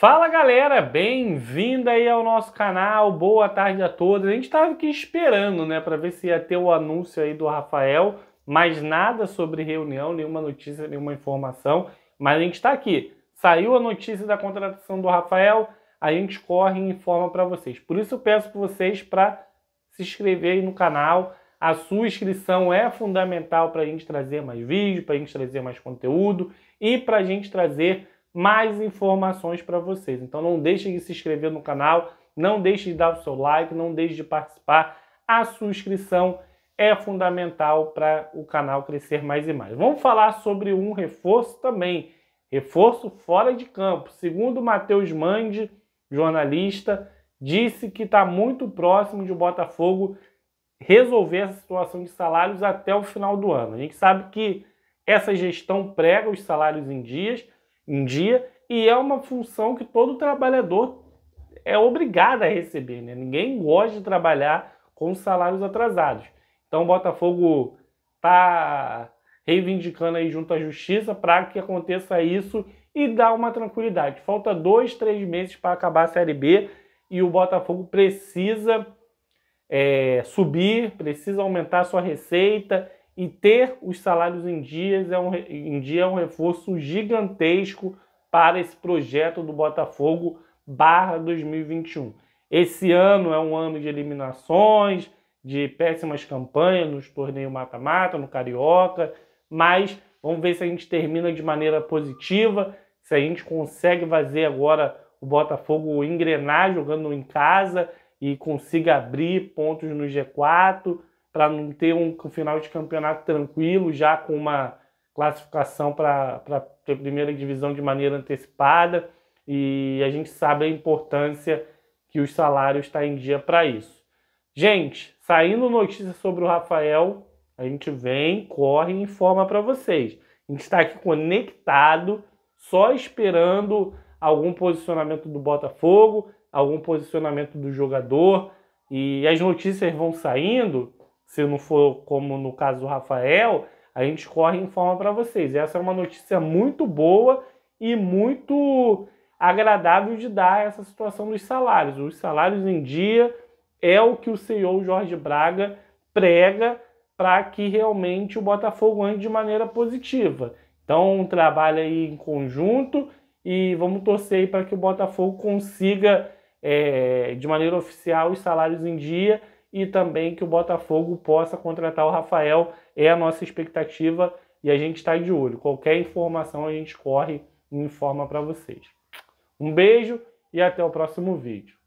Fala galera, bem-vinda aí ao nosso canal, boa tarde a todos. A gente estava aqui esperando, né, para ver se ia ter o anúncio aí do Rafael, mas nada sobre reunião, nenhuma notícia, nenhuma informação. Mas a gente está aqui. Saiu a notícia da contratação do Rafael, a gente corre e informa para vocês. Por isso eu peço para vocês para se inscrever aí no canal. A sua inscrição é fundamental para a gente trazer mais vídeos, para a gente trazer mais conteúdo e para a gente trazer mais informações para vocês. Então não deixe de se inscrever no canal, não deixe de dar o seu like, não deixe de participar. A sua inscrição é fundamental para o canal crescer mais e mais. Vamos falar sobre um reforço também, reforço fora de campo. Segundo Matheus Mande, jornalista, disse que está muito próximo de o Botafogo resolver essa situação de salários até o final do ano. A gente sabe que essa gestão prega os salários em dias, em dia e é uma função que todo trabalhador é obrigado a receber. Né? Ninguém gosta de trabalhar com salários atrasados. Então o Botafogo está reivindicando aí junto à justiça para que aconteça isso e dá uma tranquilidade. Falta dois, três meses para acabar a Série B e o Botafogo precisa é, subir, precisa aumentar sua receita e ter os salários em, dias é um, em dia é um reforço gigantesco para esse projeto do Botafogo barra 2021. Esse ano é um ano de eliminações, de péssimas campanhas nos torneios mata-mata, no Carioca, mas vamos ver se a gente termina de maneira positiva, se a gente consegue fazer agora o Botafogo engrenar jogando em casa e consiga abrir pontos no G4 para não ter um, final de campeonato tranquilo, já com uma classificação para a primeira divisão de maneira antecipada. E a gente sabe a importância que os salários está em dia para isso. Gente, saindo notícias sobre o Rafael, a gente vem, corre e informa para vocês. A gente está aqui conectado, só esperando algum posicionamento do Botafogo, algum posicionamento do jogador. E as notícias vão saindo se não for como no caso do Rafael, a gente corre e informa para vocês. Essa é uma notícia muito boa e muito agradável de dar essa situação dos salários. Os salários em dia é o que o CEO Jorge Braga prega para que realmente o Botafogo ande de maneira positiva. Então, um trabalho aí em conjunto e vamos torcer para que o Botafogo consiga, é, de maneira oficial, os salários em dia e também que o Botafogo possa contratar o Rafael. É a nossa expectativa e a gente está de olho. Qualquer informação a gente corre e informa para vocês. Um beijo e até o próximo vídeo.